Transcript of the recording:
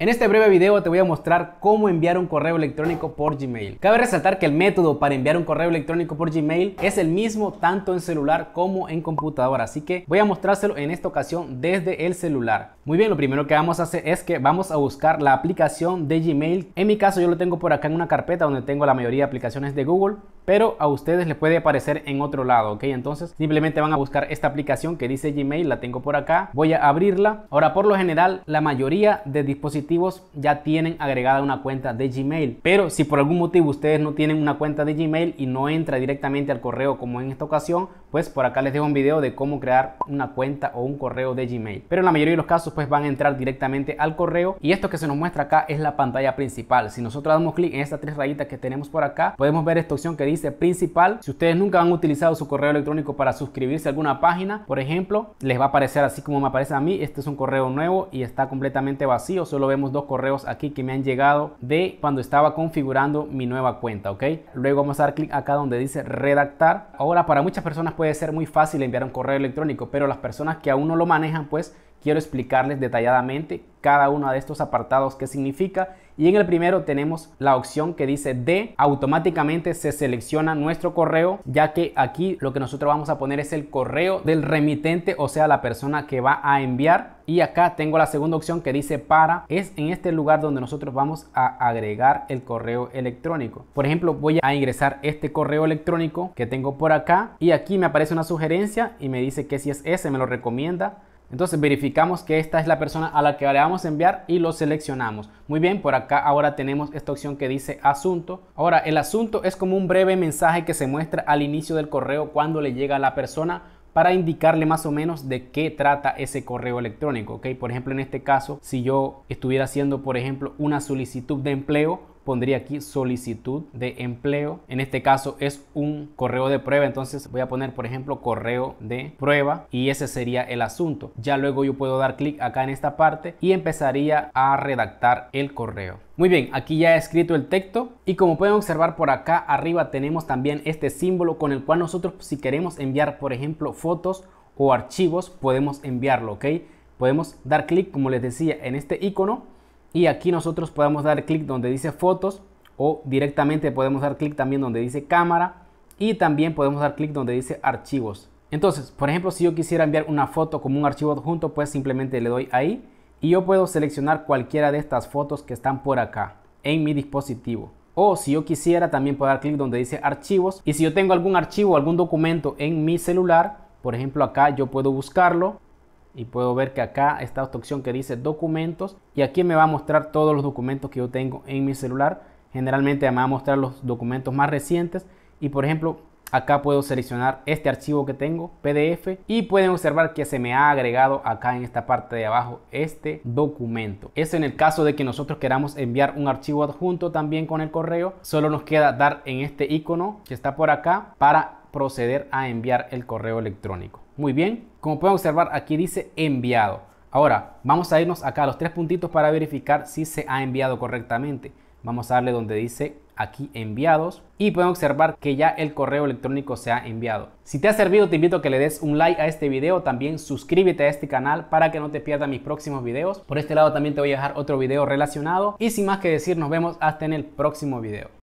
En este breve video te voy a mostrar cómo enviar un correo electrónico por Gmail. Cabe resaltar que el método para enviar un correo electrónico por Gmail es el mismo tanto en celular como en computadora, así que voy a mostrárselo en esta ocasión desde el celular. Muy bien, lo primero que vamos a hacer es que vamos a buscar la aplicación de Gmail. En mi caso yo lo tengo por acá en una carpeta donde tengo la mayoría de aplicaciones de Google pero a ustedes les puede aparecer en otro lado, ¿ok? Entonces simplemente van a buscar esta aplicación que dice Gmail, la tengo por acá, voy a abrirla. Ahora, por lo general, la mayoría de dispositivos ya tienen agregada una cuenta de Gmail, pero si por algún motivo ustedes no tienen una cuenta de Gmail y no entra directamente al correo como en esta ocasión, pues por acá les dejo un video de cómo crear una cuenta o un correo de Gmail. Pero en la mayoría de los casos pues van a entrar directamente al correo y esto que se nos muestra acá es la pantalla principal. Si nosotros damos clic en estas tres rayitas que tenemos por acá, podemos ver esta opción que dice principal. Si ustedes nunca han utilizado su correo electrónico para suscribirse a alguna página, por ejemplo, les va a aparecer así como me aparece a mí. Este es un correo nuevo y está completamente vacío. Solo vemos dos correos aquí que me han llegado de cuando estaba configurando mi nueva cuenta, ¿ok? Luego vamos a dar clic acá donde dice redactar. Ahora para muchas personas puede ser muy fácil enviar un correo electrónico, pero las personas que aún no lo manejan, pues quiero explicarles detalladamente cada uno de estos apartados qué significa y en el primero tenemos la opción que dice de automáticamente se selecciona nuestro correo ya que aquí lo que nosotros vamos a poner es el correo del remitente o sea la persona que va a enviar y acá tengo la segunda opción que dice para es en este lugar donde nosotros vamos a agregar el correo electrónico por ejemplo voy a ingresar este correo electrónico que tengo por acá y aquí me aparece una sugerencia y me dice que si es ese me lo recomienda entonces verificamos que esta es la persona a la que le vamos a enviar y lo seleccionamos. Muy bien, por acá ahora tenemos esta opción que dice asunto. Ahora, el asunto es como un breve mensaje que se muestra al inicio del correo cuando le llega a la persona para indicarle más o menos de qué trata ese correo electrónico. ¿ok? Por ejemplo, en este caso, si yo estuviera haciendo, por ejemplo, una solicitud de empleo, pondría aquí solicitud de empleo. En este caso es un correo de prueba, entonces voy a poner por ejemplo correo de prueba y ese sería el asunto. Ya luego yo puedo dar clic acá en esta parte y empezaría a redactar el correo. Muy bien, aquí ya he escrito el texto y como pueden observar por acá arriba tenemos también este símbolo con el cual nosotros si queremos enviar por ejemplo fotos o archivos podemos enviarlo, ¿ok? Podemos dar clic como les decía en este icono y aquí nosotros podemos dar clic donde dice fotos o directamente podemos dar clic también donde dice cámara y también podemos dar clic donde dice archivos. Entonces, por ejemplo, si yo quisiera enviar una foto como un archivo adjunto, pues simplemente le doy ahí y yo puedo seleccionar cualquiera de estas fotos que están por acá en mi dispositivo. O si yo quisiera, también puedo dar clic donde dice archivos. Y si yo tengo algún archivo, algún documento en mi celular, por ejemplo acá yo puedo buscarlo y puedo ver que acá está esta opción que dice documentos y aquí me va a mostrar todos los documentos que yo tengo en mi celular. Generalmente me va a mostrar los documentos más recientes y por ejemplo Acá puedo seleccionar este archivo que tengo, PDF, y pueden observar que se me ha agregado acá en esta parte de abajo este documento. Eso en el caso de que nosotros queramos enviar un archivo adjunto también con el correo, solo nos queda dar en este icono que está por acá para proceder a enviar el correo electrónico. Muy bien, como pueden observar aquí dice enviado. Ahora, vamos a irnos acá a los tres puntitos para verificar si se ha enviado correctamente. Vamos a darle donde dice aquí enviados y pueden observar que ya el correo electrónico se ha enviado. Si te ha servido te invito a que le des un like a este video, también suscríbete a este canal para que no te pierdas mis próximos videos. Por este lado también te voy a dejar otro video relacionado y sin más que decir nos vemos hasta en el próximo video.